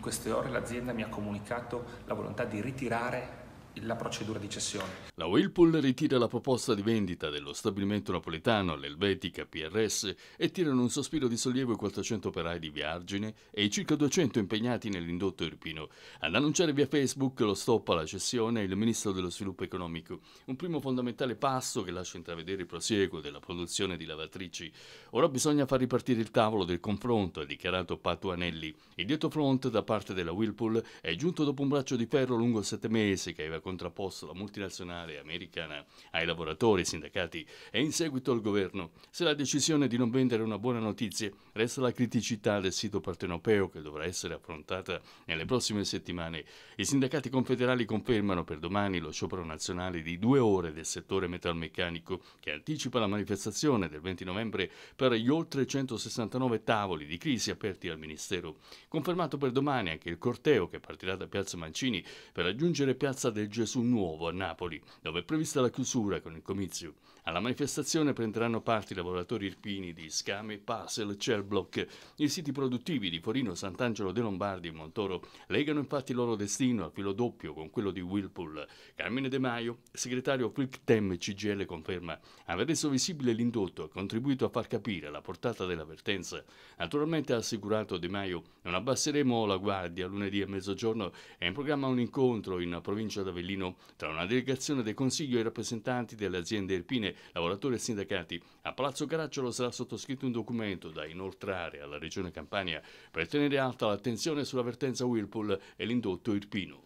in queste ore l'azienda mi ha comunicato la volontà di ritirare la procedura di cessione. La Whirlpool ritira la proposta di vendita dello stabilimento napoletano all'Elvetica PRS e tirano un sospiro di sollievo i 400 operai di Viargine e i circa 200 impegnati nell'indotto irpino. Ad annunciare via Facebook lo stop alla cessione il Ministro dello Sviluppo Economico, un primo fondamentale passo che lascia intravedere il prosieguo della produzione di lavatrici. Ora bisogna far ripartire il tavolo del confronto, ha dichiarato Patuanelli. Il dietro front da parte della Whirlpool è giunto dopo un braccio di ferro lungo sette mesi che aveva contrapposto la multinazionale americana ai lavoratori, ai sindacati e in seguito al governo. Se la decisione di non vendere è una buona notizia resta la criticità del sito partenopeo che dovrà essere affrontata nelle prossime settimane, i sindacati confederali confermano per domani lo sciopero nazionale di due ore del settore metalmeccanico che anticipa la manifestazione del 20 novembre per gli oltre 169 tavoli di crisi aperti al Ministero. Confermato per domani anche il corteo che partirà da Piazza Mancini per raggiungere Piazza del Gesù Nuovo a Napoli, dove è prevista la chiusura con il comizio. Alla manifestazione prenderanno parte i lavoratori irpini di Scame, Pasel, Cerblock. I siti produttivi di Forino, Sant'Angelo De Lombardi e Montoro legano infatti il loro destino al filo doppio con quello di Whirlpool. Carmine De Maio, segretario Tem CGL conferma aver reso visibile l'indotto ha contribuito a far capire la portata dell'avvertenza. Naturalmente ha assicurato De Maio non abbasseremo la guardia lunedì a mezzogiorno è in programma un incontro in provincia d'Avellino Avellino tra una delegazione del Consiglio e i rappresentanti delle aziende alpine, lavoratori e sindacati. A Palazzo Caracciolo sarà sottoscritto un documento da inoltrare alla Regione Campania per tenere alta l'attenzione sulla vertenza Whirlpool e l'indotto irpino.